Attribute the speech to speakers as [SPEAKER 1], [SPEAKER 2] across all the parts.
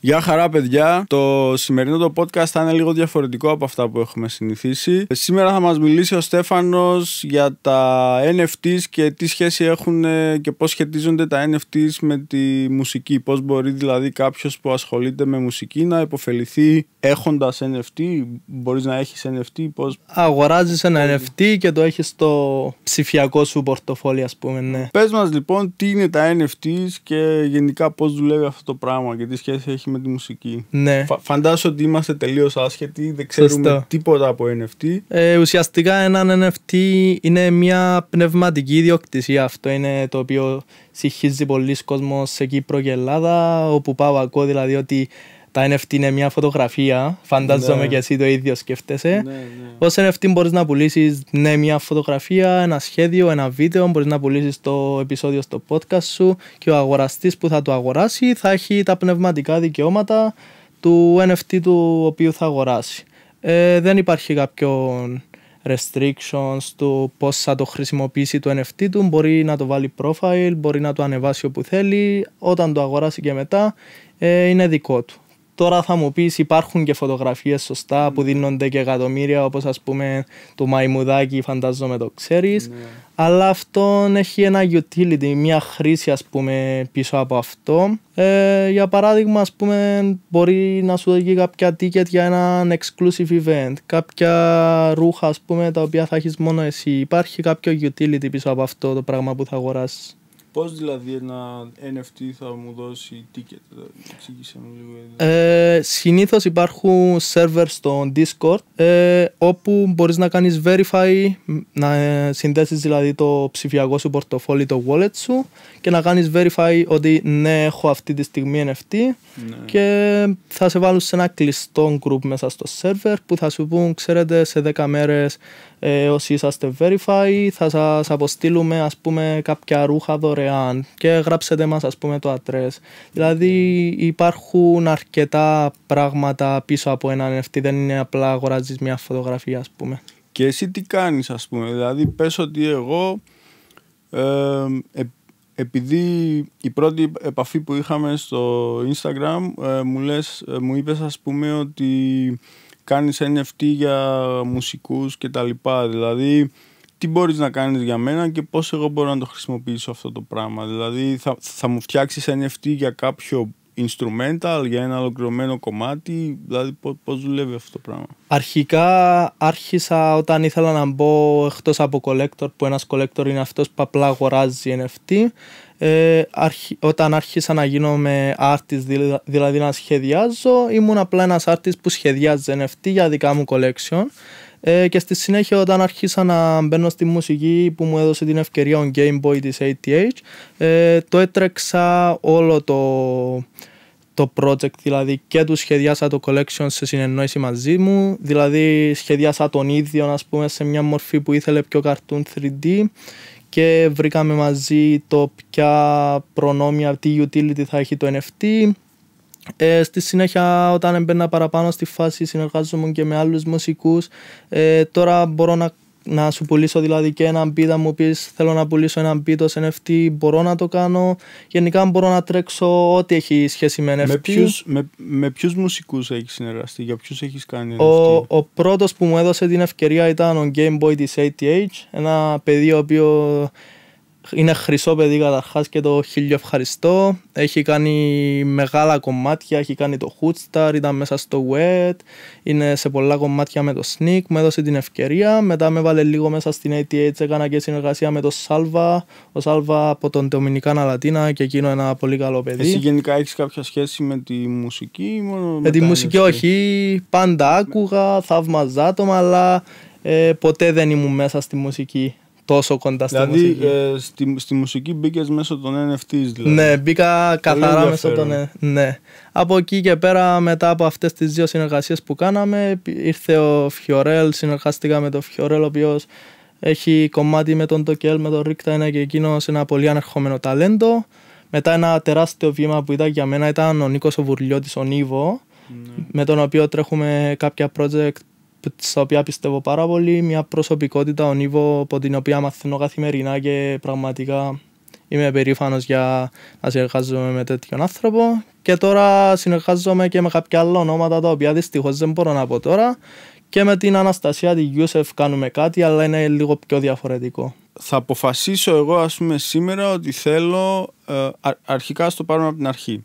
[SPEAKER 1] Γεια χαρά παιδιά, το σημερινό το podcast θα είναι λίγο διαφορετικό από αυτά που έχουμε συνηθίσει Σήμερα θα μας μιλήσει ο Στέφανος για τα NFTs και τι σχέση έχουν ε, και πώς σχετίζονται τα NFTs με τη μουσική Πώς μπορεί δηλαδή κάποιος που ασχολείται με μουσική να υποφεληθεί έχοντας NFT Μπορείς να έχεις NFT, πώς...
[SPEAKER 2] Αγοράζεις ένα NFT και το έχεις στο ψηφιακό σου πορτοφόλι ας πούμε ναι.
[SPEAKER 1] Πες μας λοιπόν τι είναι τα NFTs και γενικά πώς δουλεύει αυτό το πράγμα και τι σχέση έχει με τη μουσική. Ναι. Φα, φαντάζομαι ότι είμαστε τελείως άσχετοι, δεν ξέρουμε τίποτα από NFT.
[SPEAKER 2] Ε, ουσιαστικά, ένα NFT είναι μια πνευματική ιδιοκτησία. Αυτό είναι το οποίο συγχύζει πολλοί κόσμος σε Κύπρο και Ελλάδα. Όπου πάω, ακούω δηλαδή ότι τα NFT είναι μια φωτογραφία, φαντάζομαι ναι. και εσύ το ίδιο σκέφτεσαι. Ναι, ναι. NFT μπορείς να πουλήσεις ναι, μια φωτογραφία, ένα σχέδιο, ένα βίντεο, Μπορείς να πουλήσεις το επεισόδιο στο podcast σου και ο αγοραστής που θα το αγοράσει θα έχει τα πνευματικά δικαιώματα του NFT του οποίου θα αγοράσει. Ε, δεν υπάρχει κάποιο restrictions του πώς θα το χρησιμοποιήσει το NFT του, μπορεί να το βάλει profile, μπορεί να το ανεβάσει όπου θέλει, όταν το αγοράσει και μετά ε, είναι δικό του. Τώρα θα μου πεις, υπάρχουν και φωτογραφίες σωστά που ναι. δίνονται και εκατομμύρια, όπως ας πούμε το μαϊμουδάκι, φαντάζομαι το ξέρεις. Ναι. Αλλά αυτό έχει ένα utility, μια χρήση ας πούμε πίσω από αυτό. Ε, για παράδειγμα, ας πούμε, μπορεί να σου δώσει κάποια ticket για ένα exclusive event, κάποια ρούχα ας πούμε τα οποία θα έχεις μόνο εσύ. Υπάρχει κάποιο utility πίσω από αυτό το πράγμα που θα αγοράσεις.
[SPEAKER 1] Πώς δηλαδή ένα NFT θα μου δώσει ticket, εξήγησε μου λίγο.
[SPEAKER 2] Ε, συνήθως υπάρχουν σερβέρ στο Discord ε, όπου μπορείς να κάνεις verify, να συνδέσει συνδέσεις δηλαδή το ψηφιακό σου πορτοφόλι, το wallet σου και να κάνεις verify ότι ναι έχω αυτή τη στιγμή NFT ναι. και θα σε βάλουν σε ένα κλειστό group μέσα στο server που θα σου πούν ξέρετε σε 10 μέρες ε, όσοι είσαστε verify θα σας αποστείλουμε ας πούμε κάποια ρούχα δωρεάν και γράψετε μας ας πούμε το address. Δηλαδή υπάρχουν αρκετά πράγματα πίσω από έναν NFT, δεν είναι απλά αγοράζεις μια φωτογραφία ας πούμε.
[SPEAKER 1] Και εσύ τι κάνεις ας πούμε, δηλαδή πες ότι εγώ ε, επειδή η πρώτη επαφή που είχαμε στο Instagram ε, μου, λες, ε, μου είπες ας πούμε ότι κάνεις NFT για μουσικούς και τα λοιπά. Δηλαδή, τι μπορείς να κάνεις για μένα και πώς εγώ μπορώ να το χρησιμοποιήσω αυτό το πράγμα. Δηλαδή, θα, θα μου φτιάξεις NFT για κάποιο instrumental, για ένα ολοκληρωμένο κομμάτι, δηλαδή πώς δουλεύει αυτό το πράγμα.
[SPEAKER 2] Αρχικά άρχισα όταν ήθελα να μπω εκτός από collector, που ένας collector είναι αυτός που απλά αγοράζει NFT, ε, όταν άρχισα να γίνομαι artist, δηλαδή να σχεδιάζω, ήμουν απλά ένας artist που σχεδιάζει NFT για δικά μου collection. Ε, και στη συνέχεια όταν άρχισα να μπαίνω στη μουσική που μου έδωσε την ευκαιρία ο Game Boy της ATH, ε, το έτρεξα όλο το, το project, δηλαδή και του σχεδιάσα το collection σε συνεννόηση μαζί μου, δηλαδή σχεδιάσα τον ίδιο πούμε, σε μια μορφή που ήθελε πιο cartoon 3D και βρήκαμε μαζί το ποια προνόμια, τι utility θα έχει το NFT. Ε, στη συνέχεια όταν έμπαινα παραπάνω στη φάση συνεργάζομαι και με άλλους μουσικούς. Ε, τώρα μπορώ να να σου πουλήσω δηλαδή και έναν πίτα μου πεις θέλω να πουλήσω έναν πίτο σε NFT μπορώ να το κάνω γενικά μπορώ να τρέξω ό,τι έχει σχέση με NFT Με ποιους,
[SPEAKER 1] με, με ποιους μουσικούς έχεις συνεργαστεί, για ποιους έχεις κάνει NFT ο,
[SPEAKER 2] ο πρώτος που μου έδωσε την ευκαιρία ήταν ο Game Boy της ATH ένα παιδί ο οποίο είναι χρυσό παιδί καταρχάς και το χίλιο ευχαριστώ. Έχει κάνει μεγάλα κομμάτια, έχει κάνει το Hootstar, ήταν μέσα στο Wet, είναι σε πολλά κομμάτια με το Sneak, με έδωσε την ευκαιρία. Μετά με βάλε λίγο μέσα στην ATH, έκανα και συνεργασία με το Salva, ο Salva από τον Dominicana Latina και εκείνο ένα πολύ καλό παιδί. Εσύ
[SPEAKER 1] γενικά έχεις κάποια σχέση με τη μουσική, μόνο με τη μουσική, όχι.
[SPEAKER 2] Πάντα άκουγα, θαύμαζα άτομα, αλλά ε, ποτέ δεν ήμουν μέσα στη μουσική τόσο κοντά στη δηλαδή, μουσική.
[SPEAKER 1] Δηλαδή ε, στη, στη μουσική μπήκες μέσω των NFTs, δηλαδή. Ναι,
[SPEAKER 2] μπήκα καθαρά μέσω των. Ναι. Από εκεί και πέρα, μετά από αυτές τις δύο συνεργασίες που κάναμε, ήρθε ο Φιωρέλ, συνεργαστήκα με τον Φιωρέλ, ο οποίος έχει κομμάτι με τον Τοκέλ, με τον Ρίκτα, ένα και εκείνος ένα πολύ ανερχόμενο ταλέντο. Μετά ένα τεράστιο βήμα που ήταν για μένα ήταν ο Νίκος Βουρλιώτης, ο Νίβο, ναι. με τον οποίο τρέχουμε κάποια project στα οποία πιστεύω πάρα πολύ, μια προσωπικότητα, ο Νίβο, από την οποία μαθαίνω καθημερινά και πραγματικά είμαι περήφανος για να συνεργάζομαι με τέτοιον άνθρωπο και τώρα συνεργάζομαι και με κάποια άλλα ονόματα τα οποία δυστυχώς δεν μπορώ να πω τώρα και με την Αναστασία τη Γιούσεφ κάνουμε κάτι αλλά είναι λίγο πιο διαφορετικό.
[SPEAKER 1] Θα αποφασίσω εγώ ας πούμε σήμερα ότι θέλω ε, αρχικά στο πάρουμε από την αρχή.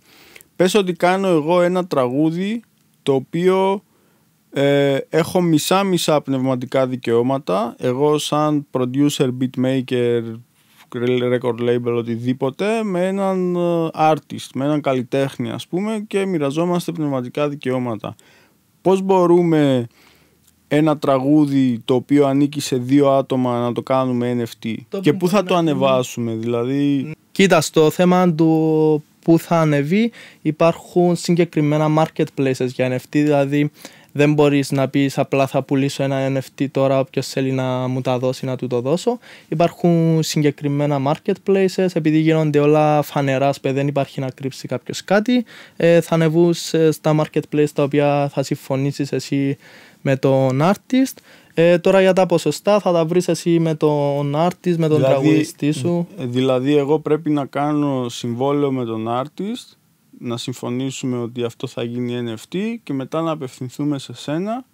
[SPEAKER 1] Πες ότι κάνω εγώ ένα τραγούδι το οποίο ε, έχω μισά-μισά πνευματικά δικαιώματα. Εγώ σαν producer, beatmaker, record label, οτιδήποτε, με έναν ε, artist, με έναν καλλιτέχνη ας πούμε και μοιραζόμαστε πνευματικά δικαιώματα. Πώς μπορούμε ένα τραγούδι το οποίο ανήκει σε δύο άτομα να το κάνουμε NFT και πού θα το ναι. ανεβάσουμε δηλαδή. Κοίτα στο θέμα του που θα ανεβεί υπάρχουν συγκεκριμένα
[SPEAKER 2] marketplaces για NFT δηλαδή δεν μπορείς να πεις απλά θα πουλήσω ένα NFT τώρα όποιος θέλει να μου τα δώσει να του το δώσω. Υπάρχουν συγκεκριμένα marketplaces επειδή γίνονται όλα φανεράς σπε δεν υπάρχει να κρύψει κάποιος κάτι. Ε, θα ανεβούς ε, στα marketplace τα οποία θα συμφωνήσεις εσύ με τον artist. Ε, τώρα για τα ποσοστά θα τα βρεις εσύ με τον artist, με τον δηλαδή, τραγουδιστή σου.
[SPEAKER 1] Ε, δηλαδή εγώ πρέπει να κάνω συμβόλαιο με τον artist να συμφωνήσουμε ότι αυτό θα γίνει NFT και μετά να απευθυνθούμε σε σένα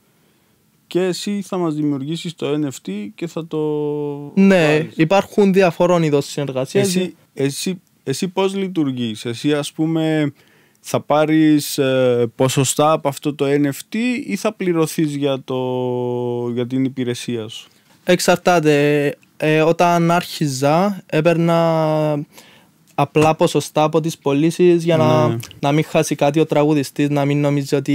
[SPEAKER 1] και εσύ θα μας δημιουργήσεις το NFT και θα το... Ναι, υπάρχουν διαφορών είδος συνεργασίες. Εσύ, εσύ, εσύ πώς λειτουργείς, εσύ ας πούμε θα πάρεις ε, ποσοστά από αυτό το NFT ή θα πληρωθείς για, το, για την υπηρεσία σου.
[SPEAKER 2] Εξαρτάται. Ε, όταν άρχιζα έπαιρνα απλά ποσοστά από τις πωλήσεις για να, ναι. να μην χάσει κάτι ο τραγουδιστής, να μην νομίζει ότι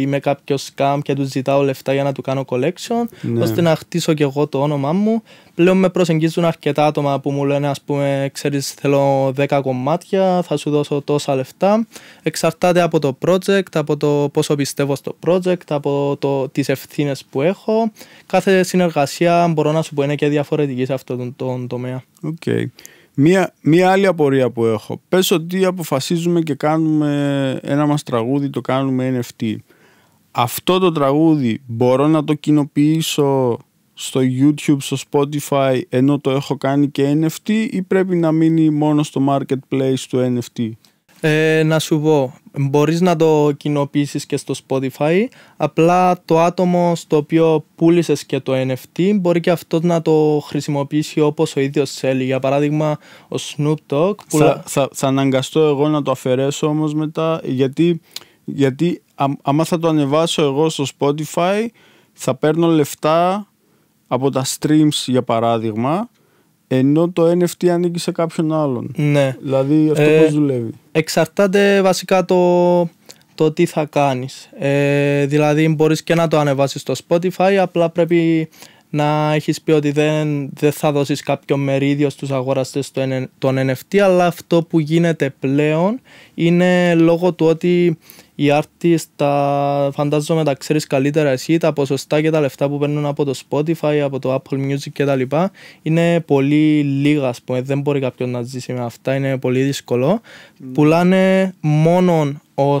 [SPEAKER 2] είμαι κάποιος σκάμ και τους ζητάω λεφτά για να του κάνω collection, ναι. ώστε να χτίσω και εγώ το όνομά μου. Πλέον με προσεγγίζουν αρκετά άτομα που μου λένε, ας πούμε, ξέρεις, θέλω 10 κομμάτια, θα σου δώσω τόσα λεφτά. Εξαρτάται από το project, από το πόσο πιστεύω στο project, από τις ευθύνες που έχω. Κάθε συνεργασία μπορώ να σου πω είναι και διαφορετική σε αυτόν τον τομέα.
[SPEAKER 1] Okay. Μία, μία άλλη απορία που έχω. Πες ότι αποφασίζουμε και κάνουμε ένα μας τραγούδι, το κάνουμε NFT. Αυτό το τραγούδι μπορώ να το κοινοποιήσω στο YouTube, στο Spotify ενώ το έχω κάνει και NFT ή πρέπει να μείνει μόνο στο marketplace του NFT. Ε, να σου πω, μπορείς να το
[SPEAKER 2] κοινοποιήσεις και στο Spotify, απλά το άτομο στο οποίο πούλησες και το NFT μπορεί και αυτό να το χρησιμοποιήσει όπως ο ίδιος θέλει. Για παράδειγμα, ο Snoop
[SPEAKER 1] Dogg... Θα, αναγκαστώ εγώ να το αφαιρέσω όμως μετά, γιατί, γιατί άμα θα το ανεβάσω εγώ στο Spotify θα παίρνω λεφτά από τα streams για παράδειγμα ενώ το NFT ανήκει σε κάποιον άλλον. Ναι. Δηλαδή αυτό ε, πώς δουλεύει. Εξαρτάται βασικά το, το τι
[SPEAKER 2] θα κάνεις. Ε, δηλαδή μπορείς και να το ανεβάσεις στο Spotify, απλά πρέπει να έχεις πει ότι δεν, δεν θα δώσεις κάποιο μερίδιο στους αγοραστές των NFT, αλλά αυτό που γίνεται πλέον είναι λόγω του ότι οι artists τα φαντάζομαι τα ξέρεις καλύτερα εσύ, τα ποσοστά και τα λεφτά που παίρνουν από το Spotify, από το Apple Music και τα λοιπά είναι πολύ λίγα ας πούμε, δεν μπορεί κάποιον να ζήσει με αυτά, είναι πολύ δύσκολο. Mm. Πουλάνε μόνο ω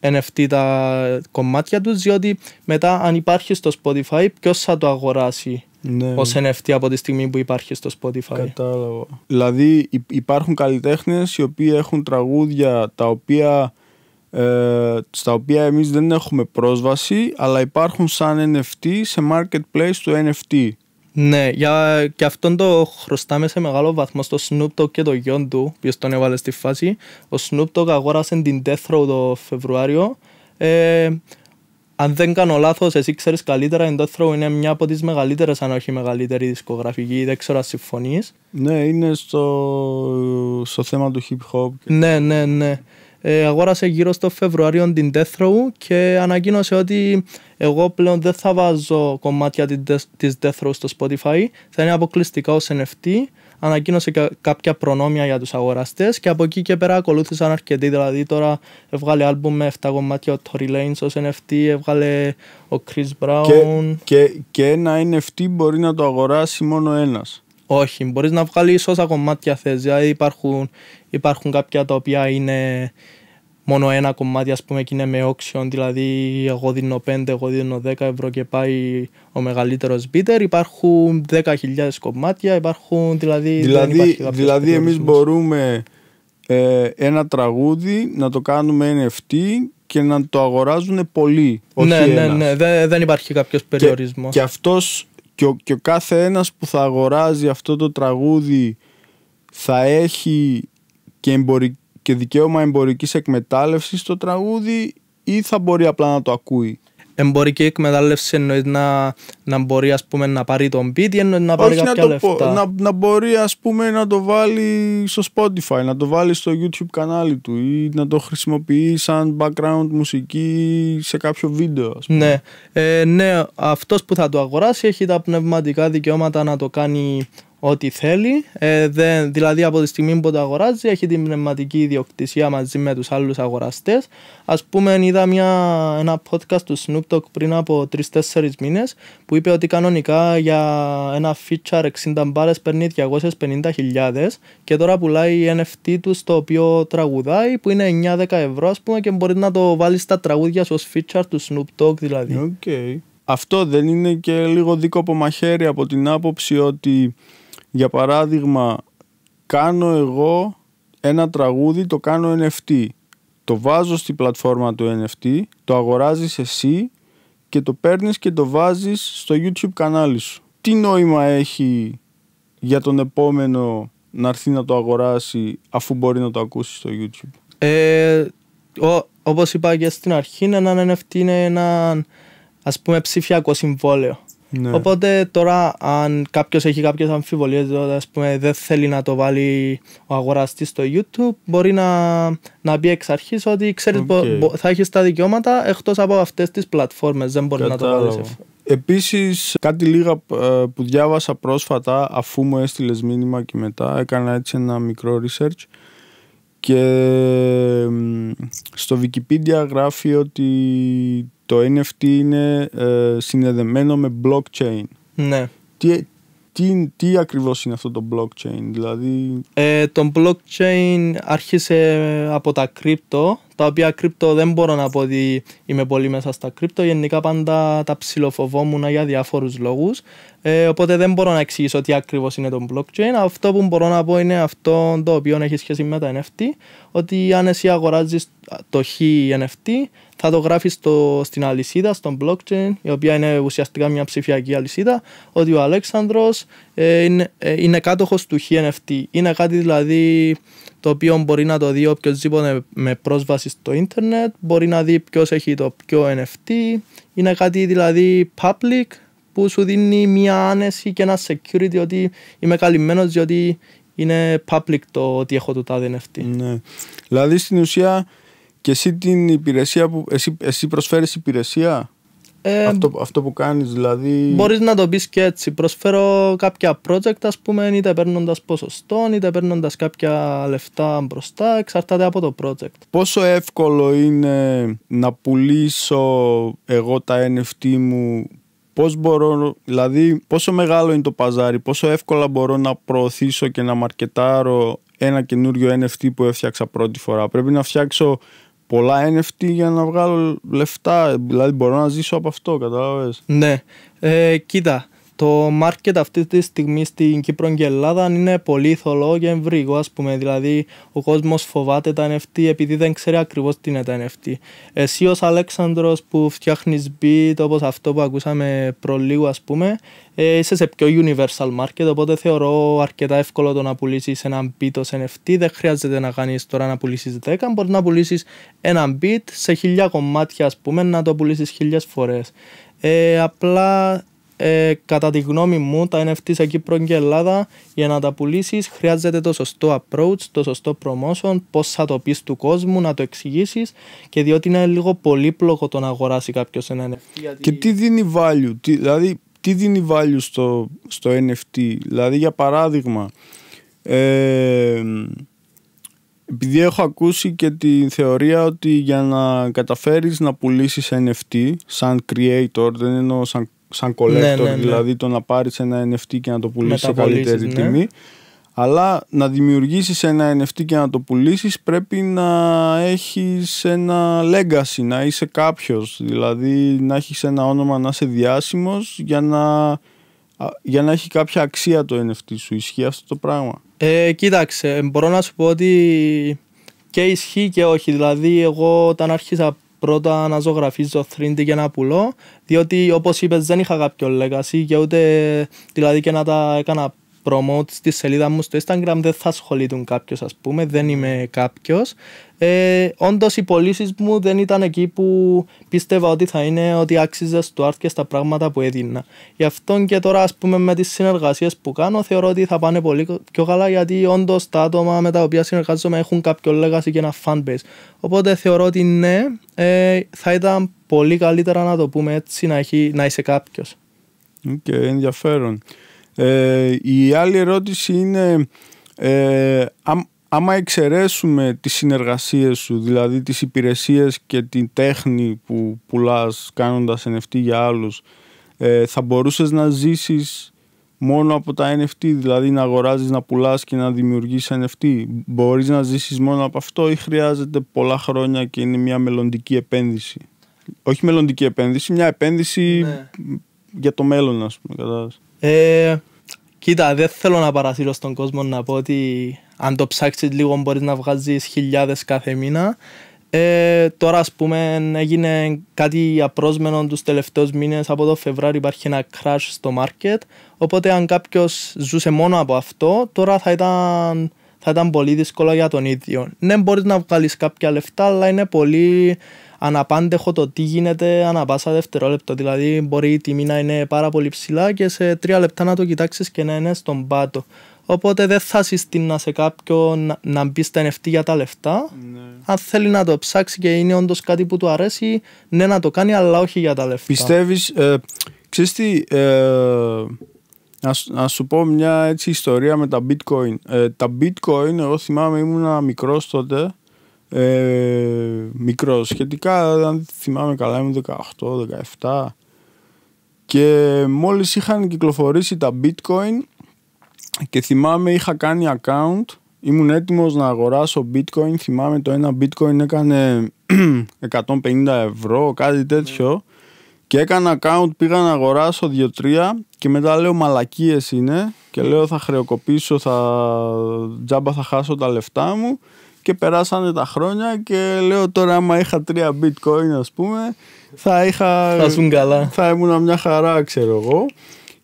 [SPEAKER 2] NFT τα κομμάτια τους διότι μετά αν υπάρχει στο Spotify ποιος θα το αγοράσει ναι. ως NFT από τη στιγμή που υπάρχει στο Spotify.
[SPEAKER 1] Κατάλαβα. Δηλαδή υπάρχουν καλλιτέχνες οι οποίοι έχουν τραγούδια τα οποία ε, στα οποία εμείς δεν έχουμε πρόσβαση αλλά υπάρχουν σαν NFT σε marketplace του NFT. Ναι, για, και αυτόν το χρωστάμε σε μεγάλο βαθμό στο Snoop Dogg και το
[SPEAKER 2] γιον του, ο τον έβαλε στη φάση. Ο Snoop Dogg αγόρασε την Death Row το Φεβρουάριο. Ε, αν δεν κάνω λάθος, εσύ ξέρεις καλύτερα, η Death Row είναι μια από τις μεγαλύτερες, αν όχι μεγαλύτερη δισκογραφική, δεν ξέρω αν συμφωνείς.
[SPEAKER 1] Ναι, είναι στο,
[SPEAKER 2] στο θέμα του hip hop. Ναι, ναι, ναι. Ε, αγόρασε γύρω στο Φεβρουάριο την Death Row και ανακοίνωσε ότι εγώ πλέον δεν θα βάζω κομμάτια της Death Row στο Spotify, θα είναι αποκλειστικά ως NFT. Ανακοίνωσε κάποια προνόμια για τους αγοραστές και από εκεί και πέρα ακολούθησαν αρκετοί. Δηλαδή τώρα έβγαλε άλμπουμ με 7 κομμάτια ο Tory Lanez ως NFT, έβγαλε ο Chris Brown. Και, και, και ένα NFT μπορεί να το αγοράσει μόνο ένας. Όχι, μπορείς να βγάλεις όσα κομμάτια θες. Δηλαδή υπάρχουν, υπάρχουν κάποια τα οποία είναι μόνο ένα κομμάτι ας πούμε και είναι με auction, δηλαδή εγώ δίνω 5, εγώ δίνω 10 ευρώ και πάει ο μεγαλύτερος bidder, υπάρχουν 10.000 κομμάτια, υπάρχουν δηλαδή... Δηλαδή, δηλαδή εμείς
[SPEAKER 1] μπορούμε ε, ένα τραγούδι να το κάνουμε NFT και να το αγοράζουν πολλοί, όχι Ναι, ναι,
[SPEAKER 2] ναι, δεν υπάρχει κάποιος περιορισμός. Και, και
[SPEAKER 1] αυτός και ο, και ο κάθε ένας που θα αγοράζει αυτό το τραγούδι θα έχει και εμπορική και δικαίωμα εμπορικής εκμετάλλευσης στο τραγούδι ή θα μπορεί απλά να το ακούει. Εμπορική εκμετάλλευση εννοείς να, να μπορεί ας πούμε
[SPEAKER 2] να πάρει τον beat ή να πάρει Όχι κάποια να λεφτά. Πω,
[SPEAKER 1] να, μπορεί ας πούμε να το βάλει στο Spotify, να το βάλει στο YouTube κανάλι του ή να το χρησιμοποιεί σαν background μουσική σε κάποιο βίντεο
[SPEAKER 2] Ναι, ε, ναι αυτός που θα το αγοράσει έχει τα πνευματικά δικαιώματα να το κάνει ό,τι θέλει. Ε, δηλαδή από τη στιγμή που το αγοράζει έχει την πνευματική ιδιοκτησία μαζί με τους άλλους αγοραστές. Ας πούμε είδα μια, ένα podcast του Snoop Dogg πριν από 3-4 μήνες που είπε ότι κανονικά για ένα feature 60 μπάρες παίρνει 250.000 και τώρα πουλάει NFT του στο οποίο τραγουδάει που είναι 9-10 ευρώ ας πούμε και μπορεί να το βάλεις στα τραγούδια σου ως feature του Snoop Dogg δηλαδή.
[SPEAKER 1] Okay. Αυτό δεν είναι και λίγο δίκοπο μαχαίρι από την άποψη ότι για παράδειγμα, κάνω εγώ ένα τραγούδι, το κάνω NFT. Το βάζω στη πλατφόρμα του NFT, το αγοράζεις εσύ και το παίρνεις και το βάζεις στο YouTube κανάλι σου. Τι νόημα έχει για τον επόμενο να έρθει να το αγοράσει αφού μπορεί να το ακούσει στο YouTube. Ε, ο, όπως είπα και στην
[SPEAKER 2] αρχή, ένα NFT είναι ένα ας πούμε ψηφιακό συμβόλαιο. Ναι. Οπότε τώρα, αν κάποιος έχει κάποιες αμφιβολίες, δηλαδή, πούμε, δεν θέλει να το βάλει ο αγοραστής στο YouTube, μπορεί να, να πει εξ αρχής ότι ξέρεις okay. θα έχεις τα δικαιώματα εκτός από αυτές τις πλατφόρμες Δεν μπορεί να το βάλεις.
[SPEAKER 1] Επίσης, κάτι λίγα ε, που διάβασα πρόσφατα, αφού μου έστειλες μήνυμα και μετά, έκανα έτσι ένα μικρό research. Και στο Wikipedia γράφει ότι το NFT είναι ε, συνδεδεμένο με blockchain. Ναι. Τι, τι, τι ακριβώς είναι αυτό το blockchain, δηλαδή... Ε, το
[SPEAKER 2] blockchain άρχισε από τα κρύπτο τα οποία κρύπτο δεν μπορώ να πω ότι είμαι πολύ μέσα στα κρύπτο. Γενικά πάντα τα ψηλοφοβόμουν για διάφορους λόγους. Ε, οπότε δεν μπορώ να εξηγήσω τι ακριβώς είναι το blockchain. Αυτό που μπορώ να πω είναι αυτό το οποίο έχει σχέση με τα NFT. Ότι αν εσύ αγοράζεις το χ NFT, θα το γράφεις στην αλυσίδα, στον blockchain, η οποία είναι ουσιαστικά μια ψηφιακή αλυσίδα, ότι ο Αλέξανδρος ε, είναι, ε, είναι κάτοχος του χ NFT. Είναι κάτι δηλαδή το οποίο μπορεί να το δει οποιοδήποτε με πρόσβαση στο ίντερνετ, μπορεί να δει ποιος έχει το πιο NFT. Είναι κάτι δηλαδή public που σου δίνει μια άνεση και ένα security ότι είμαι καλυμμένος διότι είναι public το ότι
[SPEAKER 1] έχω το τάδε NFT. Ναι. Δηλαδή στην ουσία και εσύ την υπηρεσία που εσύ, εσύ προσφέρεις υπηρεσία ε, αυτό, αυτό που κάνεις, δηλαδή... Μπορείς
[SPEAKER 2] να το πεις και έτσι. Προσφέρω κάποια project ας πούμε είτε παίρνοντας ποσοστό είτε παίρνοντας κάποια λεφτά μπροστά εξαρτάται από το project.
[SPEAKER 1] Πόσο εύκολο είναι να πουλήσω εγώ τα NFT μου πώς μπορώ, δηλαδή πόσο μεγάλο είναι το παζάρι, πόσο εύκολα μπορώ να προωθήσω και να μαρκετάρω ένα καινούριο NFT που έφτιαξα πρώτη φορά. Πρέπει να φτιάξω πολλά NFT για να βγάλω λεφτά. Δηλαδή μπορώ να ζήσω από αυτό, κατάλαβες.
[SPEAKER 2] Ναι. Ε,
[SPEAKER 1] κοίτα, το
[SPEAKER 2] μάρκετ αυτή τη στιγμή στην Κύπρο και Ελλάδα είναι πολύ θολό και εμβρίγο, ας πούμε. Δηλαδή, ο κόσμος φοβάται τα NFT επειδή δεν ξέρει ακριβώς τι είναι τα NFT. Εσύ ως Αλέξανδρος που φτιάχνεις beat, όπως αυτό που ακούσαμε προλίγου, πούμε, ε, είσαι σε πιο universal market, οπότε θεωρώ αρκετά εύκολο το να πουλήσεις ένα beat ω NFT. Δεν χρειάζεται να κάνεις τώρα να πουλήσεις 10, Μπορείς να πουλήσεις ένα beat σε χιλιά κομμάτια, ας πούμε, να το πουλήσεις χιλιάς φορές. Ε, απλά ε, κατά τη γνώμη μου, τα NFT σε Κύπρο και Ελλάδα για να τα πουλήσεις χρειάζεται το σωστό approach, το σωστό promotion, πώς θα το πεις του κόσμου, να το εξηγήσεις και διότι είναι λίγο πολύπλοκο το να αγοράσει κάποιος ένα
[SPEAKER 1] NFT. Και τι δίνει value, τι, δηλαδή τι δίνει value στο, στο NFT, δηλαδή για παράδειγμα. Ε, επειδή έχω ακούσει και τη θεωρία ότι για να καταφέρεις να πουλήσεις NFT σαν creator, δεν εννοώ σαν σαν collector, ναι, ναι, ναι. δηλαδή το να πάρεις ένα NFT και να το πουλήσεις σε καλύτερη τιμή. Αλλά να δημιουργήσεις ένα NFT και να το πουλήσεις πρέπει να έχεις ένα legacy, να είσαι κάποιος. Δηλαδή να έχεις ένα όνομα, να είσαι διάσημος για να, για να έχει κάποια αξία το NFT σου. Ισχύει αυτό το πράγμα.
[SPEAKER 2] Ε, κοίταξε, μπορώ να σου πω ότι και ισχύει και όχι. Δηλαδή εγώ όταν άρχισα πρώτα να ζωγραφίζω 3D και να πουλώ, διότι όπως είπες, δεν είχα κάποιο legacy και ούτε δηλαδή και να τα έκανα promote στη σελίδα μου στο Instagram δεν θα ασχολείται κάποιος, ας πούμε, δεν είμαι κάποιος. Ε, Όντως, οι πωλήσεις μου δεν ήταν εκεί που πίστευα ότι θα είναι, ότι άξιζε στο art και στα πράγματα που έδινα. Γι' αυτό και τώρα, ας πούμε, με τις συνεργασίες που κάνω, θεωρώ ότι θα πάνε πολύ πιο καλά γιατί όντως τα άτομα με τα οποία συνεργάζομαι έχουν κάποιο legacy και ένα fanbase. Οπότε θεωρώ ότι ναι, ε, θα ήταν πολύ καλύτερα να το πούμε έτσι, να, έχει, να
[SPEAKER 1] είσαι κάποιος. Οκ,
[SPEAKER 2] okay, ενδιαφέρον.
[SPEAKER 1] Ε, η άλλη ερώτηση είναι ε, άμα εξαιρέσουμε τις συνεργασίες σου, δηλαδή τις υπηρεσίες και την τέχνη που πουλάς κάνοντας NFT για άλλους, ε, θα μπορούσες να ζήσεις μόνο από τα NFT, δηλαδή να αγοράζεις, να πουλάς και να δημιουργείς NFT. Μπορείς να ζήσεις μόνο από αυτό ή χρειάζεται πολλά χρόνια και είναι μια μελλοντική επένδυση. Όχι μελλοντική επένδυση, μια επένδυση ναι. για το μέλλον, ας πούμε. Κατάς.
[SPEAKER 2] Ε, κοίτα, δεν θέλω να παρασύρω στον κόσμο να πω ότι αν το ψάξεις λίγο μπορείς να βγάζεις χιλιάδες κάθε μήνα. Ε, τώρα ας πούμε έγινε κάτι απρόσμενο τους τελευταίους μήνες από το Φεβράριο υπάρχει ένα crash στο market οπότε αν κάποιος ζούσε μόνο από αυτό τώρα θα ήταν, θα ήταν πολύ δύσκολο για τον ίδιο. Ναι μπορείς να βγάλεις κάποια λεφτά αλλά είναι πολύ αναπάντεχο το τι γίνεται ανά πάσα δευτερόλεπτο. Δηλαδή, μπορεί η τιμή να είναι πάρα πολύ ψηλά και σε τρία λεπτά να το κοιτάξεις και να είναι στον πάτο. Οπότε δεν θα συστήνα σε κάποιον να μπει στα NFT για τα λεφτά. Ναι. Αν θέλει να το ψάξει και είναι όντως κάτι που του αρέσει, ναι, να το κάνει, αλλά όχι για τα λεφτά. Πιστεύεις.
[SPEAKER 1] Ε, ξέρεις τι. να ε, σου πω μια έτσι ιστορία με τα bitcoin. Ε, τα bitcoin, εγώ θυμάμαι ήμουν μικρός τότε ε, μικρό σχετικά, αν θυμάμαι καλά, ήμουν 18-17 και μόλις είχαν κυκλοφορήσει τα bitcoin και θυμάμαι είχα κάνει account ήμουν έτοιμος να αγοράσω bitcoin θυμάμαι το ένα bitcoin έκανε 150 ευρώ κάτι τέτοιο και έκανα account πήγα να αγοράσω 2-3 και μετά λέω μαλακίες είναι και λέω θα χρεοκοπήσω θα... τζάμπα θα χάσω τα λεφτά μου και περάσανε τα χρόνια και λέω τώρα άμα είχα τρία bitcoin ας πούμε θα είχα θα, καλά. θα ήμουν μια χαρά ξέρω εγώ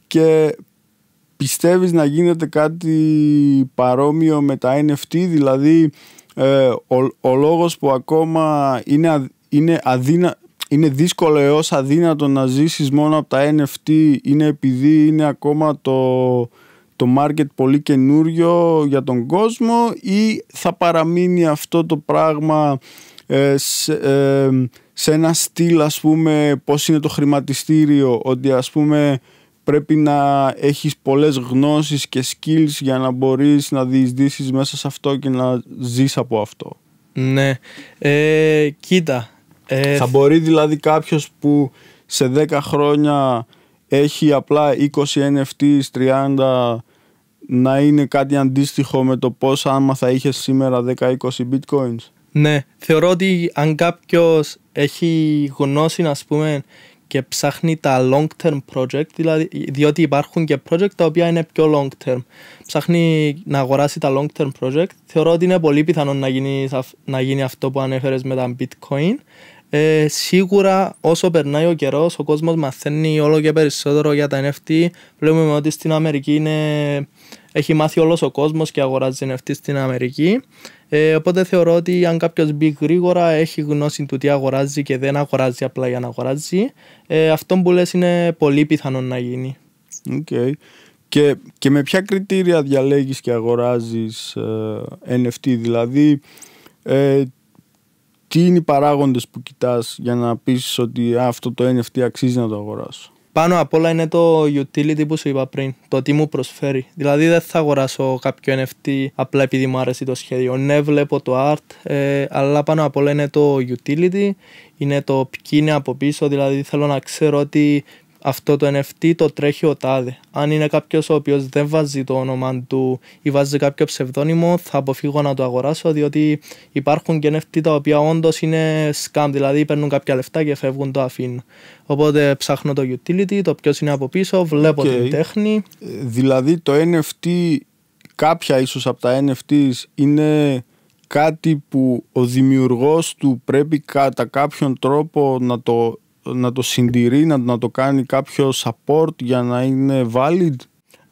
[SPEAKER 1] και πιστεύεις να γίνεται κάτι παρόμοιο με τα NFT δηλαδή ε, ο, ο λόγος που ακόμα είναι, είναι, αδύνα, είναι δύσκολο έως αδύνατο να ζήσεις μόνο από τα NFT είναι επειδή είναι ακόμα το το market πολύ καινούριο για τον κόσμο ή θα παραμείνει αυτό το πράγμα ε, ε, σε, ένα στυλ ας πούμε πώς είναι το χρηματιστήριο ότι ας πούμε πρέπει να έχεις πολλές γνώσεις και skills για να μπορείς να διεισδύσεις μέσα σε αυτό και να ζεις από αυτό. Ναι, ε, κοίτα. Ε, θα μπορεί δηλαδή κάποιος που σε 10 χρόνια έχει απλά 20 NFTs, 30 να είναι κάτι αντίστοιχο με το πώς άμα θα είχες σήμερα 10-20 bitcoins.
[SPEAKER 2] Ναι, θεωρώ ότι αν κάποιος έχει γνώση να πούμε και ψάχνει τα long term project, δηλαδή, διότι υπάρχουν και project τα οποία είναι πιο long term. Ψάχνει να αγοράσει τα long term project. Θεωρώ ότι είναι πολύ πιθανό να γίνει, να γίνει αυτό που ανέφερες με τα bitcoin. Ε, σίγουρα όσο περνάει ο καιρός, ο κόσμος μαθαίνει όλο και περισσότερο για τα NFT. Βλέπουμε ότι στην Αμερική είναι έχει μάθει όλος ο κόσμος και αγοράζει NFT στην Αμερική. Ε, οπότε θεωρώ ότι αν κάποιος μπει γρήγορα, έχει γνώση του τι αγοράζει και δεν αγοράζει απλά για να αγοράζει. Ε, αυτό που λες είναι πολύ πιθανό να γίνει.
[SPEAKER 1] Okay. Και, και με ποια κριτήρια διαλέγεις και αγοράζεις ε, NFT, δηλαδή ε, τι είναι οι παράγοντες που κοιτάς για να πεις ότι αυτό το NFT αξίζει να το αγοράσω. Πάνω απ' όλα είναι το utility που σου είπα
[SPEAKER 2] πριν, το τι μου προσφέρει. Δηλαδή δεν θα αγοράσω κάποιο NFT απλά επειδή μου αρέσει το σχέδιο. Ναι, βλέπω το art, ε, αλλά πάνω απ' όλα είναι το utility, είναι το ποιοι είναι από πίσω. Δηλαδή θέλω να ξέρω ότι αυτό το NFT το τρέχει ο τάδε. Αν είναι κάποιος ο οποίος δεν βάζει το όνομα του ή βάζει κάποιο ψευδόνυμο, θα αποφύγω να το αγοράσω διότι υπάρχουν και NFT τα οποία όντως είναι scam, δηλαδή παίρνουν κάποια λεφτά και φεύγουν το αφήνουν. Οπότε ψάχνω το utility, το ποιος είναι από πίσω, βλέπω την τέχνη.
[SPEAKER 1] Ε, δηλαδή το NFT, κάποια ίσως από τα NFTs είναι κάτι που ο δημιουργός του πρέπει κατά κάποιον τρόπο να το να το συντηρεί, να, να το κάνει κάποιο support για να είναι valid.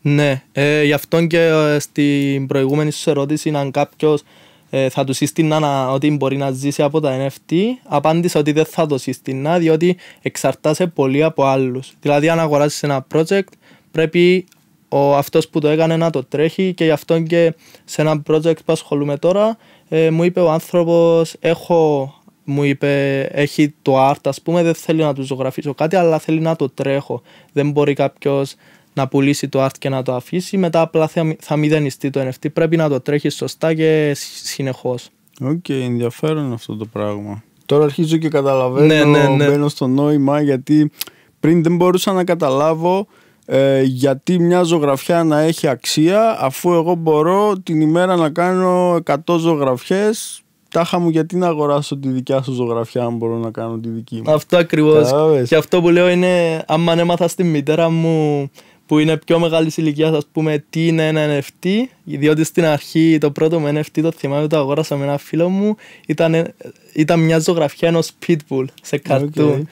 [SPEAKER 2] Ναι, ε, γι' αυτό και ε, στην προηγούμενη σου ερώτηση αν κάποιος ε, θα του σύστηνα να, ότι μπορεί να ζήσει από τα NFT, απάντησα ότι δεν θα το σύστηνα διότι εξαρτάται πολύ από άλλους. Δηλαδή, αν αγοράσεις ένα project, πρέπει ο αυτός που το έκανε να το τρέχει και γι' αυτό και σε ένα project που ασχολούμαι τώρα ε, μου είπε ο άνθρωπος έχω μου είπε έχει το art ας πούμε δεν θέλει να του ζωγραφίσω κάτι αλλά θέλει να το τρέχω. Δεν μπορεί κάποιος να πουλήσει το art και να το αφήσει μετά απλά θα, μηδενιστεί το NFT. Πρέπει να το τρέχεις σωστά και
[SPEAKER 1] συνεχώς. Οκ, okay, ενδιαφέρον αυτό το πράγμα. Τώρα αρχίζω και καταλαβαίνω, ναι, ναι, ναι. μπαίνω στο νόημα γιατί πριν δεν μπορούσα να καταλάβω ε, γιατί μια ζωγραφιά να έχει αξία αφού εγώ μπορώ την ημέρα να κάνω 100 ζωγραφιές τάχα μου γιατί να αγοράσω τη δικιά σου ζωγραφιά αν μπορώ να κάνω τη δική μου.
[SPEAKER 2] Αυτό ακριβώς. Και αυτό που λέω είναι, άμα έμαθα στη μητέρα μου που είναι πιο μεγάλης ηλικίας, ας πούμε, τι είναι ένα NFT. Διότι στην αρχή το πρώτο μου NFT, το θυμάμαι, το αγόρασα με ένα φίλο μου, ήταν, ε, ήταν μια ζωγραφιά ενός Pitbull σε καρτού.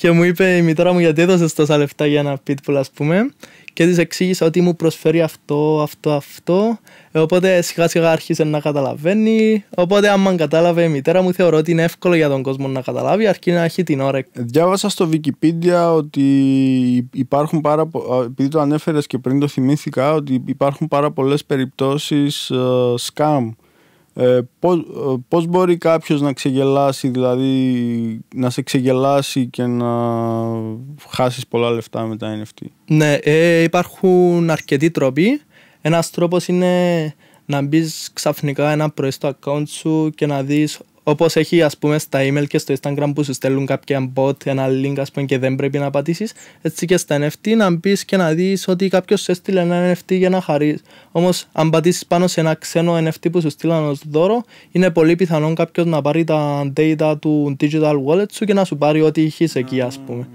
[SPEAKER 2] Και μου είπε η μητέρα μου γιατί έδωσες τόσα λεφτά για ένα pitbull, ας πούμε. Και της εξήγησα ότι μου προσφέρει αυτό, αυτό, αυτό. Ε, οπότε σιγά σιγά άρχισε να καταλαβαίνει. Οπότε, άμα κατάλαβε η μητέρα μου, θεωρώ ότι είναι εύκολο για τον κόσμο να καταλάβει, αρκεί να έχει την
[SPEAKER 1] ώρα. Διάβασα στο Wikipedia ότι υπάρχουν πάρα πολλέ. Επειδή το και πριν το θυμήθηκα, ότι υπάρχουν πάρα πολλές περιπτώσεις uh, ε, scam ε, ε, πώς, μπορεί κάποιος να ξεγελάσει, δηλαδή να σε ξεγελάσει και να χάσεις πολλά λεφτά με τα NFT.
[SPEAKER 2] Ναι, ε, υπάρχουν αρκετοί τρόποι. Ένας τρόπος είναι να μπεις ξαφνικά ένα πρωί account σου και να δεις Όπως έχει ας πούμε στα email και στο Instagram που σου στέλνουν κάποια bot, ένα link ας πούμε και δεν πρέπει να πατήσεις. έτσι και στα NFT να μπεις και να δεις ότι κάποιος σου έστειλε ένα NFT για να χαρει. Όμως, αν πατήσεις πάνω σε ένα ξένο NFT που σου στείλαν ως δώρο, είναι πολύ πιθανόν κάποιος να πάρει τα data του digital wallet σου και να σου πάρει ό,τι έχει εκεί ας πούμε.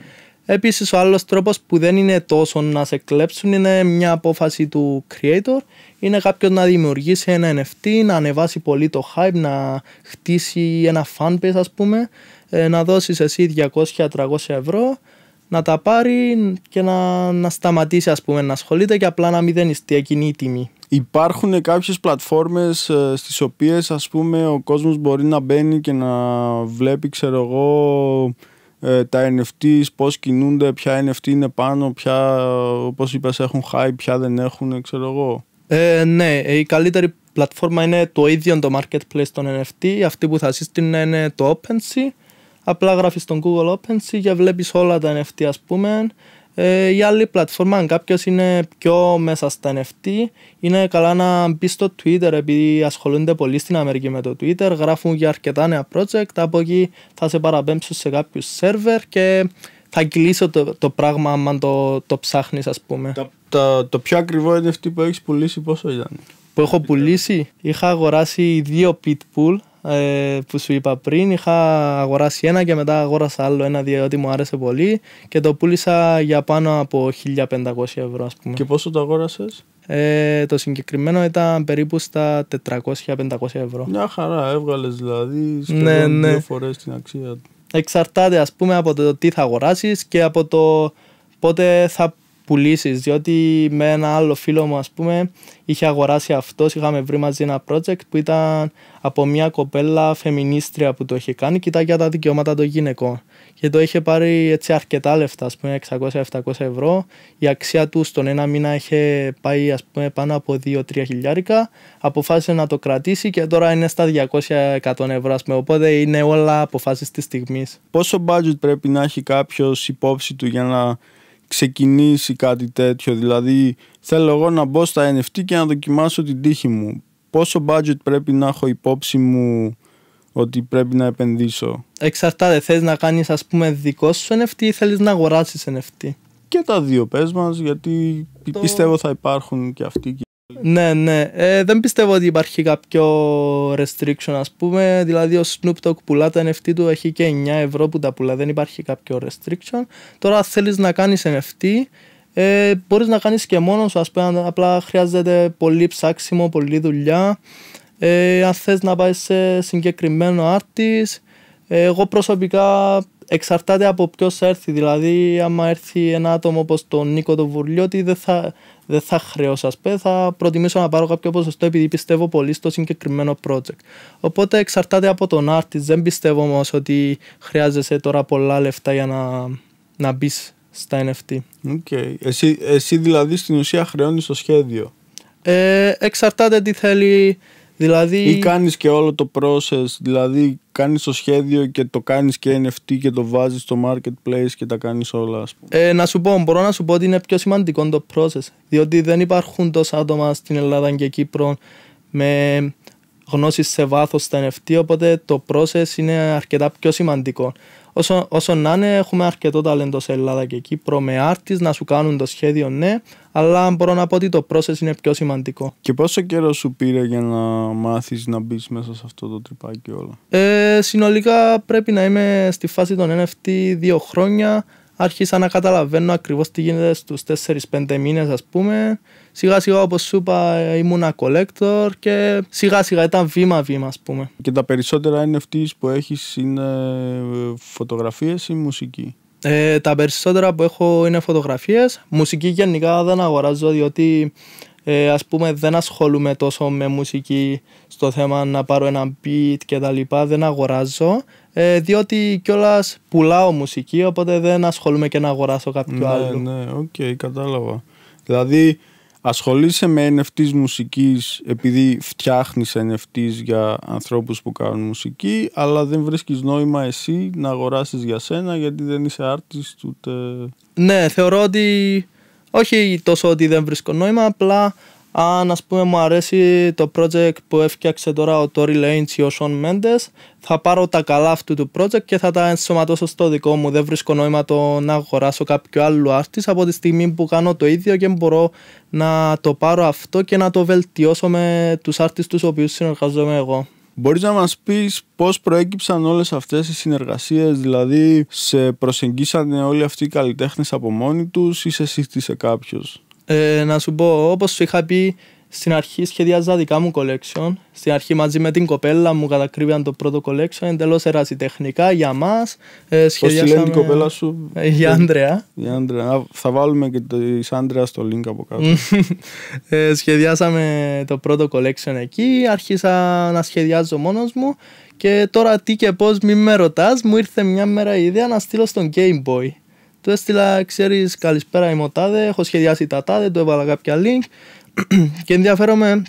[SPEAKER 2] Επίσης ο άλλος τρόπος που δεν είναι τόσο να σε κλέψουν είναι μια απόφαση του creator είναι κάποιος να δημιουργήσει ένα NFT, να ανεβάσει πολύ το hype, να χτίσει ένα fanpage, ας πούμε ε, να δωσει εσυ εσύ 200-300 ευρώ να τα πάρει και να, να σταματήσει ας πούμε να
[SPEAKER 1] ασχολείται και απλά να μηδενιστεί εκείνη η τιμή. Υπάρχουν κάποιες πλατφόρμες ε, στις οποίες ας πούμε ο κόσμος μπορεί να μπαίνει και να βλέπει ξέρω εγώ ε, τα NFTs, πώς κινούνται, ποια NFT είναι πάνω, ποια, όπως είπες, έχουν hype, ποια δεν έχουν, ξέρω εγώ.
[SPEAKER 2] Ε, ναι, η καλύτερη πλατφόρμα είναι το ίδιο το marketplace των NFT, αυτή που θα σύστηνε είναι το OpenSea. Απλά γράφεις τον Google OpenSea και βλέπεις όλα τα NFT ας πούμε ε, η άλλη πλατφόρμα, αν κάποιος είναι πιο μέσα στα NFT, είναι καλά να μπει στο Twitter, επειδή ασχολούνται πολύ στην Αμερική με το Twitter, γράφουν για αρκετά νέα project. Από εκεί θα σε παραπέμψουν σε κάποιους σερβερ και θα κυλήσω το, το πράγμα αν το, το ψάχνεις, ας πούμε. Το,
[SPEAKER 1] το, το, πιο ακριβό NFT που έχεις πουλήσει, πόσο ήταν.
[SPEAKER 2] Που έχω πουλήσει, είχα αγοράσει δύο Pitbull ε, που σου είπα πριν. Είχα αγοράσει ένα και μετά αγόρασα άλλο ένα διότι μου άρεσε πολύ και το πούλησα για πάνω από 1500 ευρώ ας πούμε. Και
[SPEAKER 1] πόσο το αγοράσε.
[SPEAKER 2] Ε, το συγκεκριμένο ήταν περίπου στα 400-500 ευρώ.
[SPEAKER 1] Μια χαρά, έβγαλες δηλαδή ναι, ναι. δύο φορές την αξία
[SPEAKER 2] Εξαρτάται ας πούμε από το τι θα αγοράσεις και από το πότε θα πουλήσεις. Διότι με ένα άλλο φίλο μου, ας πούμε, είχε αγοράσει αυτός. Είχαμε βρει μαζί ένα project που ήταν από μια κοπέλα φεμινίστρια που το είχε κάνει και για τα δικαιώματα των γυναικών. Και το είχε πάρει έτσι αρκετά λεφτά, ας πούμε, 600-700 ευρώ. Η αξία του στον ένα μήνα είχε πάει, ας πούμε, πάνω από 2-3 χιλιάρικα. Αποφάσισε να το κρατήσει και τώρα είναι στα 200-100 ευρώ, ας πούμε. Οπότε είναι όλα αποφάσεις της στιγμής.
[SPEAKER 1] Πόσο budget πρέπει να έχει κάποιος υπόψη του για να ξεκινήσει κάτι τέτοιο. Δηλαδή, θέλω εγώ να μπω στα NFT και να δοκιμάσω την τύχη μου. Πόσο budget πρέπει να έχω υπόψη μου ότι πρέπει να επενδύσω.
[SPEAKER 2] Εξαρτάται, θες να κάνεις ας πούμε
[SPEAKER 1] δικό σου NFT ή θέλεις να αγοράσεις NFT. Και τα δύο πες μας γιατί πιστεύω θα υπάρχουν και αυτοί
[SPEAKER 2] ναι, ναι. Ε, δεν πιστεύω ότι υπάρχει κάποιο restriction, ας πούμε. Δηλαδή, ο Snoop Dogg πουλά τα NFT του, έχει και 9 ευρώ που τα πουλά. Δεν υπάρχει κάποιο restriction. Τώρα, αν θέλεις να κάνεις NFT, ε, μπορείς να κάνεις και μόνος, σου, πούμε. Απλά χρειάζεται πολύ ψάξιμο, πολύ δουλειά. Ε, αν θες να πάεις σε συγκεκριμένο artist, ε, εγώ προσωπικά εξαρτάται από ποιος έρθει. Δηλαδή, άμα έρθει ένα άτομο όπως τον Νίκο τον Βουρλιώτη, δεν θα, δεν θα χρέωσω, πέ. θα προτιμήσω να πάρω κάποιο ποσοστό επειδή πιστεύω πολύ στο συγκεκριμένο project. Οπότε εξαρτάται από τον artist. Δεν πιστεύω όμως ότι χρειάζεσαι τώρα πολλά λεφτά για να, να μπεις στα NFT.
[SPEAKER 1] Εσύ, δηλαδή στην ουσία χρεώνεις το σχέδιο. Ε, εξαρτάται τι θέλει Δηλαδή... Ή κάνεις και όλο το process, δηλαδή κάνεις το σχέδιο και το κάνεις και NFT και το βάζεις στο marketplace και τα κάνεις όλα. Ας
[SPEAKER 2] πούμε. Ε, να σου πω, μπορώ να σου πω ότι είναι πιο σημαντικό το process, διότι δεν υπάρχουν τόσα άτομα στην Ελλάδα και Κύπρο με γνώσεις σε βάθος στα NFT, οπότε το process είναι αρκετά πιο σημαντικό. Όσο, όσο να είναι, έχουμε αρκετό ταλέντο σε Ελλάδα και εκεί με άρτη να σου κάνουν το σχέδιο, ναι. Αλλά μπορώ να πω ότι το process είναι πιο σημαντικό.
[SPEAKER 1] Και πόσο καιρό σου πήρε για να μάθεις να μπεις μέσα σε αυτό το τρυπάκι όλα.
[SPEAKER 2] Ε, συνολικά πρέπει να είμαι στη φάση των NFT δύο χρόνια άρχισα να καταλαβαίνω ακριβώς τι γίνεται στους 4-5 μήνες ας πούμε. Σιγά σιγά όπως σου είπα ήμουν collector και σιγά σιγά ήταν βήμα βήμα ας πούμε.
[SPEAKER 1] Και τα περισσότερα NFTs που έχεις είναι ε, φωτογραφίες ή μουσική.
[SPEAKER 2] Ε, τα περισσότερα που έχω είναι φωτογραφίες. Μουσική γενικά δεν αγοράζω διότι ε, ας πούμε δεν ασχολούμαι τόσο με μουσική στο θέμα να πάρω ένα beat και τα λοιπά. Δεν αγοράζω. Ε, διότι κιόλας πουλάω μουσική, οπότε δεν ασχολούμαι και να αγοράσω κάποιο ναι, άλλο.
[SPEAKER 1] Ναι, οκ, okay, κατάλαβα. Δηλαδή, ασχολείσαι με NFTs μουσικής επειδή φτιάχνεις NFTs για ανθρώπους που κάνουν μουσική, αλλά δεν βρίσκεις νόημα εσύ να αγοράσεις για σένα γιατί δεν είσαι άρτη ούτε...
[SPEAKER 2] Ναι, θεωρώ ότι όχι τόσο ότι δεν βρίσκω νόημα, απλά αν ας πούμε μου αρέσει το project που έφτιαξε τώρα ο Tory Lanez ή ο Sean Mendes θα πάρω τα καλά αυτού του project και θα τα ενσωματώσω στο δικό μου δεν βρίσκω νόημα το να αγοράσω κάποιο άλλο artist από τη στιγμή που κάνω το ίδιο και μπορώ να το πάρω αυτό και να το βελτιώσω με τους artists τους οποίους συνεργαζόμαι εγώ
[SPEAKER 1] Μπορείς να μας πεις πώς προέκυψαν όλες αυτές οι συνεργασίες, δηλαδή σε προσεγγίσανε όλοι αυτοί οι καλλιτέχνες από μόνοι τους ή σε σύστησε κάποιος. Ε,
[SPEAKER 2] να σου πω, όπως σου είχα πει, στην αρχή σχεδιάζα δικά μου collection. Στην αρχή μαζί με την κοπέλα μου κατακρίβαν το πρώτο collection. εντελώς ερασιτεχνικά για μας. Ε, σχεδιάσαμε... Πώς λένε την κοπέλα σου. Ε, για Άντρεα.
[SPEAKER 1] Για Άντρεα. Θα βάλουμε και της Άντρεας στο link από κάτω.
[SPEAKER 2] ε, σχεδιάσαμε το πρώτο collection εκεί. Άρχισα να σχεδιάζω μόνος μου. Και τώρα τι και πώς, μην με ρωτάς, μου ήρθε μια μέρα η ιδέα να στείλω στον Game Boy. Του έστειλα, ξέρεις, καλησπέρα είμαι ο έχω σχεδιάσει τα Τάδε, του έβαλα κάποια link και ενδιαφέρομαι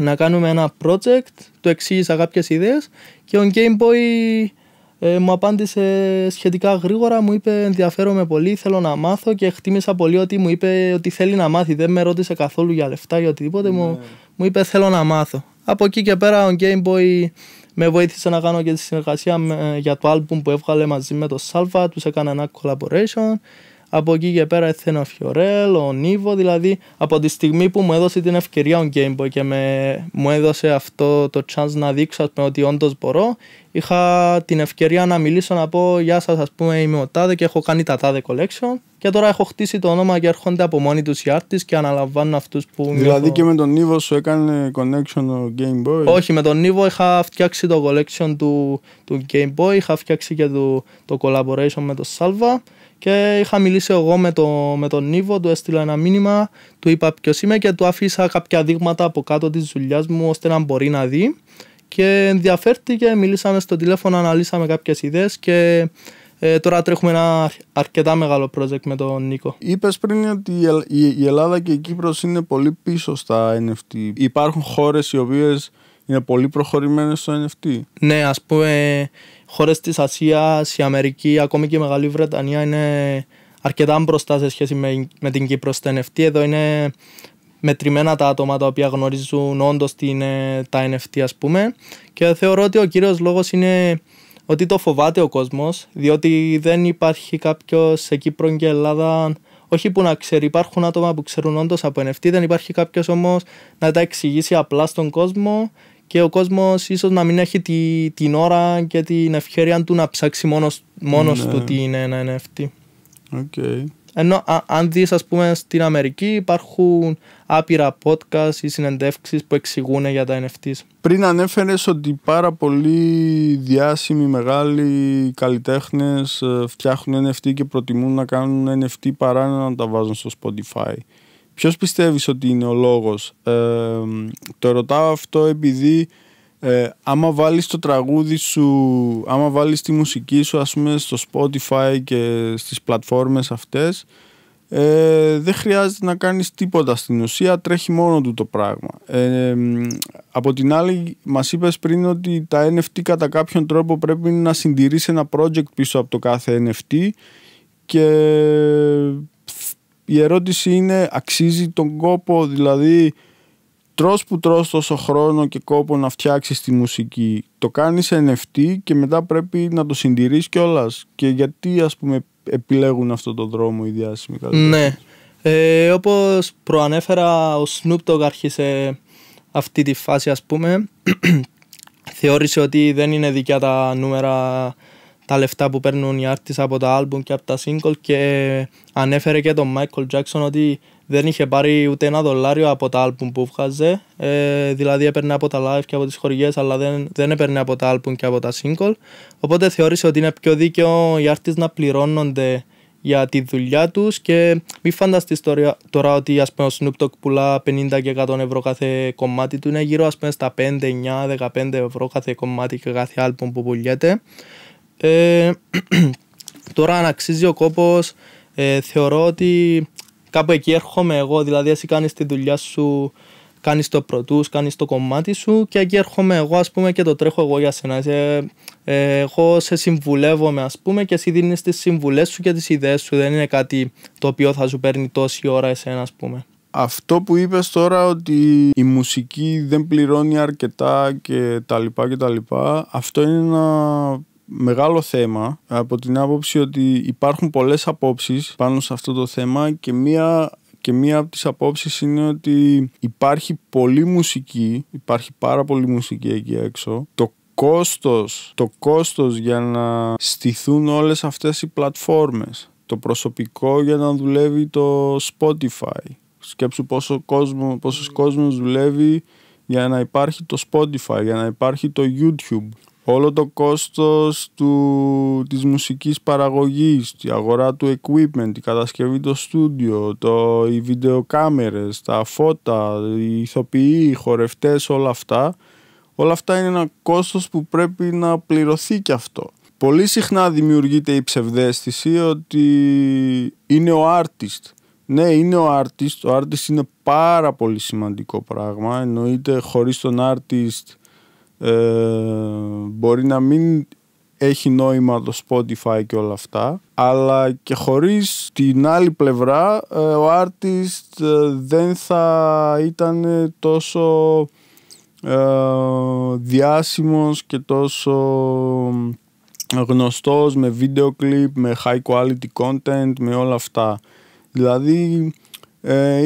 [SPEAKER 2] να κάνουμε ένα project, του εξήγησα κάποιες ιδέες. και ο Game Boy ε, μου απάντησε σχετικά γρήγορα, μου είπε ενδιαφέρομαι πολύ, θέλω να μάθω και εκτίμησα πολύ ότι μου είπε ότι θέλει να μάθει, δεν με ρώτησε καθόλου για λεφτά ή οτιδήποτε, μου, ναι. μου είπε θέλω να μάθω. Από εκεί και πέρα ο Game Boy με βοήθησε να κάνω και τη συνεργασία με, ε, για το album που έβγαλε μαζί με το Σάλβα, τους έκανα ένα collaboration από εκεί και πέρα ήρθε ο Φιωρέλ, ο Νίβο, δηλαδή από τη στιγμή που μου έδωσε την ευκαιρία ο Game Boy και με, μου έδωσε αυτό το chance να δείξω πούμε, ότι όντως μπορώ, είχα την ευκαιρία να μιλήσω να πω «Γεια σας, ας πούμε είμαι ο Τάδε και έχω κάνει τα Τάδε Collection» και τώρα έχω χτίσει το όνομα και έρχονται από μόνοι τους οι artists και αναλαμβάνουν
[SPEAKER 1] αυτούς που... Δηλαδή και με τον Νίβο σου έκανε connection ο Game Boy? Όχι, με τον Νίβο
[SPEAKER 2] είχα φτιάξει το collection του, του Game Boy, είχα φτιάξει και το, το collaboration με τον Salva και είχα μιλήσει εγώ με, το, με τον Νίβο, του έστειλα ένα μήνυμα, του είπα ποιος είμαι και του άφησα κάποια δείγματα από κάτω της δουλειάς μου ώστε να μπορεί να δει. Και ενδιαφέρθηκε, μιλήσαμε στο τηλέφωνο, αναλύσαμε κάποιες ιδέες και ε, τώρα τρέχουμε ένα αρκετά μεγάλο project με τον Νίκο.
[SPEAKER 1] Είπες πριν ότι η Ελλάδα και η Κύπρος είναι πολύ πίσω στα NFT. Υπάρχουν χώρες οι οποίες είναι πολύ προχωρημένες στο NFT.
[SPEAKER 2] Ναι, ας πούμε, χώρες της Ασίας, η Αμερική, ακόμη και η Μεγάλη Βρετανία είναι αρκετά μπροστά σε σχέση με, με την Κύπρο στο NFT. Εδώ είναι μετρημένα τα άτομα τα οποία γνωρίζουν όντως ε, τι είναι τα NFT, ας πούμε. Και θεωρώ ότι ο κύριος λόγος είναι ότι το φοβάται ο κόσμος, διότι δεν υπάρχει κάποιος σε Κύπρο και Ελλάδα. Όχι που να ξέρει, υπάρχουν άτομα που ξέρουν όντως από NFT, δεν υπάρχει κάποιος όμως να τα εξηγήσει απλά στον κόσμο και ο κόσμος ίσως να μην έχει την ώρα και την ευχαίρειά του να ψάξει μόνος μόνος ναι. του τι είναι ένα NFT. Ενώ αν δεις, ας πούμε, στην Αμερική υπάρχουν άπειρα podcast ή συνεντεύξεις που εξηγούν για τα NFTs.
[SPEAKER 1] Πριν ανέφερες ότι πάρα πολλοί διάσημοι μεγάλοι καλλιτέχνες ε, φτιάχνουν NFT και προτιμούν να κάνουν NFT παρά να τα βάζουν στο Spotify. Ποιος πιστεύεις ότι είναι ο λόγος. Ε, το ρωτάω αυτό επειδή ε, άμα βάλεις το τραγούδι σου, άμα βάλεις τη μουσική σου ας πούμε στο Spotify και στις πλατφόρμες αυτές ε, δεν χρειάζεται να κάνεις τίποτα στην ουσία, τρέχει μόνο του το πράγμα. Ε, από την άλλη μας είπες πριν ότι τα NFT κατά κάποιον τρόπο πρέπει να συντηρήσει ένα project πίσω από το κάθε NFT και η ερώτηση είναι αξίζει τον κόπο, δηλαδή τρως που τρως τόσο χρόνο και κόπο να φτιάξεις τη μουσική, το κάνεις NFT και μετά πρέπει να το συντηρείς κιόλας. και γιατί ας πούμε επιλέγουν αυτό το δρόμο οι διάσημοι Ναι, ε, όπως
[SPEAKER 2] προανέφερα ο Snoop Dogg άρχισε αυτή τη φάση ας πούμε, θεώρησε ότι δεν είναι δικιά τα νούμερα τα λεφτά που παίρνουν οι άρτης από τα άλμπουμ και από τα single και ανέφερε και τον Michael Jackson ότι δεν είχε πάρει ούτε ένα δολάριο από τα άλμπουμ που βγάζε ε, δηλαδή έπαιρνε από τα live και από τις χορηγίες αλλά δεν, δεν έπαιρνε από τα άλμπουμ και από τα single οπότε θεώρησε ότι είναι πιο δίκαιο οι άρτης να πληρώνονται για τη δουλειά τους και μη φανταστείς τώρα, τώρα ότι ας πούμε, ο Snoop Dogg πουλά 50 και 100 ευρώ κάθε κομμάτι του είναι γύρω ας πούμε, στα 5, 9, 15 ευρώ κάθε κομμάτι και κάθε άλμπουμ που πουλιέται ε, τώρα αν αξίζει ο κόπος ε, θεωρώ ότι κάπου εκεί έρχομαι εγώ δηλαδή εσύ κάνεις τη δουλειά σου κάνεις το πρωτού, κάνεις το κομμάτι σου και εκεί έρχομαι εγώ ας πούμε και το τρέχω εγώ για σένα ε, ε, εγώ σε συμβουλεύομαι ας πούμε και εσύ δίνεις τις συμβουλές σου και τις ιδέες σου δεν είναι κάτι το οποίο θα σου παίρνει τόση ώρα εσένα ας πούμε
[SPEAKER 1] αυτό που είπες τώρα ότι η μουσική δεν πληρώνει αρκετά και τα και τα λοιπά αυτό είναι ένα μεγάλο θέμα από την άποψη ότι υπάρχουν πολλές απόψεις πάνω σε αυτό το θέμα και μία και μία από τις απόψεις είναι ότι υπάρχει πολλή μουσική, υπάρχει πάρα πολύ μουσική εκεί έξω. Το κόστος, το κόστος για να στηθούν όλες αυτές οι πλατφόρμες, το προσωπικό για να δουλεύει το Spotify. Σκέψου πόσο κόσμο, πόσος κόσμος δουλεύει για να υπάρχει το Spotify, για να υπάρχει το YouTube όλο το κόστος του, της μουσικής παραγωγής, η αγορά του equipment, η κατασκευή του στούντιο, το, οι βιντεοκάμερες, τα φώτα, οι ηθοποιοί, οι χορευτές, όλα αυτά. Όλα αυτά είναι ένα κόστος που πρέπει να πληρωθεί κι αυτό. Πολύ συχνά δημιουργείται η ψευδέστηση ότι είναι ο artist. Ναι, είναι ο artist. Ο artist είναι πάρα πολύ σημαντικό πράγμα. Εννοείται χωρίς τον artist ε, μπορεί να μην έχει νόημα το Spotify και όλα αυτά αλλά και χωρίς την άλλη πλευρά ε, ο artist ε, δεν θα ήταν τόσο διάσημος και τόσο γνωστός με βίντεο κλιπ, με high quality content, με όλα αυτά. Δηλαδή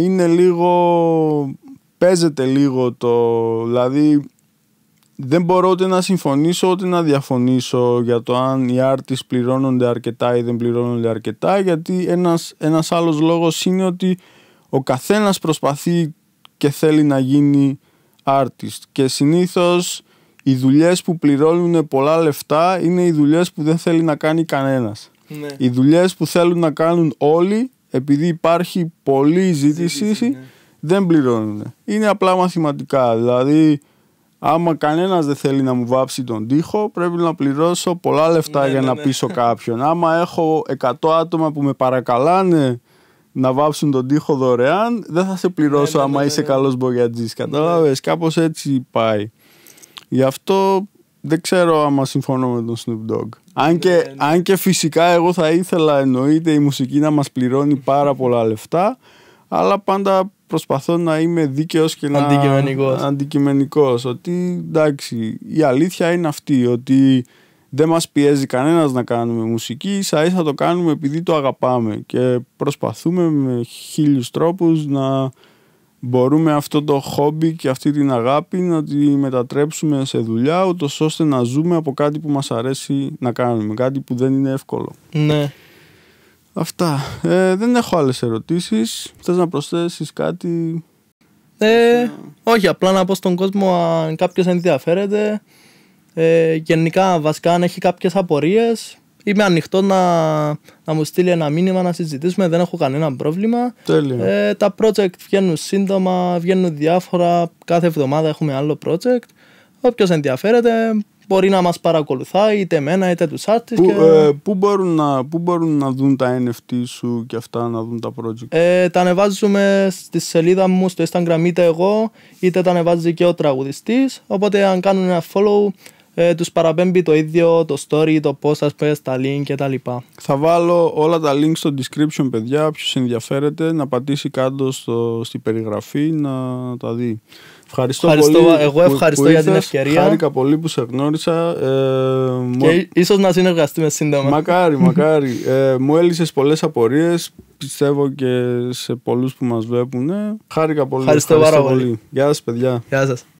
[SPEAKER 1] είναι λίγο, παίζεται λίγο το, δηλαδή δεν μπορώ ούτε να συμφωνήσω ούτε να διαφωνήσω για το αν οι άρτης πληρώνονται αρκετά ή δεν πληρώνονται αρκετά γιατί ένας, ένας άλλος λόγος είναι ότι ο καθένας προσπαθεί και θέλει να γίνει artist και συνήθως οι δουλειές που πληρώνουν πολλά λεφτά είναι οι δουλειές που δεν θέλει να κάνει κανένας. Ναι. Οι δουλειές που θέλουν να κάνουν όλοι επειδή υπάρχει πολλή ζήτηση, ναι. δεν πληρώνουν. Είναι απλά μαθηματικά δηλαδή άμα κανένας δεν θέλει να μου βάψει τον τοίχο, πρέπει να πληρώσω πολλά λεφτά ναι, για ναι, να ναι. πείσω κάποιον. Άμα έχω 100 άτομα που με παρακαλάνε να βάψουν τον τοίχο δωρεάν, δεν θα σε πληρώσω άμα είσαι καλό μπογιατζή. Κατάλαβες, κάπως έτσι πάει. Γι' αυτό δεν ξέρω άμα συμφωνώ με τον Snoop Dogg. Αν και, και φυσικά εγώ θα ήθελα εννοείται η μουσική να μας πληρώνει πάρα πολλά λεφτά αλλά πάντα προσπαθώ να είμαι δίκαιος και να... Αντικειμενικός. Αντικειμενικός, ότι εντάξει, η αλήθεια είναι αυτή, ότι δεν μας πιέζει κανένας να κάνουμε μουσική, ίσα ίσα το κάνουμε επειδή το αγαπάμε και προσπαθούμε με χίλιους τρόπους να μπορούμε αυτό το χόμπι και αυτή την αγάπη να τη μετατρέψουμε σε δουλειά, ούτως ώστε να ζούμε από κάτι που μας αρέσει να κάνουμε, κάτι που δεν είναι εύκολο. Ναι. Αυτά. Ε, δεν έχω άλλες ερωτήσεις. Θες να προσθέσεις κάτι.
[SPEAKER 2] Ε, όχι, απλά να πω στον κόσμο αν κάποιος ενδιαφέρεται. Ε, γενικά, βασικά, αν έχει κάποιες απορίες, είμαι ανοιχτό να, να μου στείλει ένα μήνυμα να συζητήσουμε. Δεν έχω κανένα πρόβλημα. Ε, τα project βγαίνουν σύντομα, βγαίνουν διάφορα. Κάθε εβδομάδα έχουμε άλλο project. Όποιος ενδιαφέρεται, μπορεί να μας παρακολουθάει είτε εμένα είτε τους άρτης
[SPEAKER 1] ε, Πού, μπορούν να, πού μπορούν να δουν τα NFT σου και αυτά να δουν τα project. Ε, τα ανεβάζουμε στη σελίδα
[SPEAKER 2] μου στο Instagram είτε εγώ είτε τα ανεβάζει και ο τραγουδιστής οπότε αν κάνουν ένα follow ε, τους παραπέμπει το ίδιο το story, το πώ ας πες τα link και τα λοιπά.
[SPEAKER 1] Θα βάλω όλα τα links στο description, παιδιά, ποιος ενδιαφέρεται να πατήσει κάτω στο, στη περιγραφή να τα δει. Ευχαριστώ, ευχαριστώ πολύ. Εγώ ευχαριστώ που, για την ευκαιρία. Χάρηκα πολύ που σε γνώρισα. Ε, και ίσως να συνεργαστούμε σύντομα. Μακάρι, μακάρι. ε, μου έλυσες πολλές απορίες. Πιστεύω και σε πολλούς που μας βλέπουν. Χάρηκα πολύ. Ευχαριστώ, πάρα πολύ. Γεια σας, παιδιά. Γεια σας.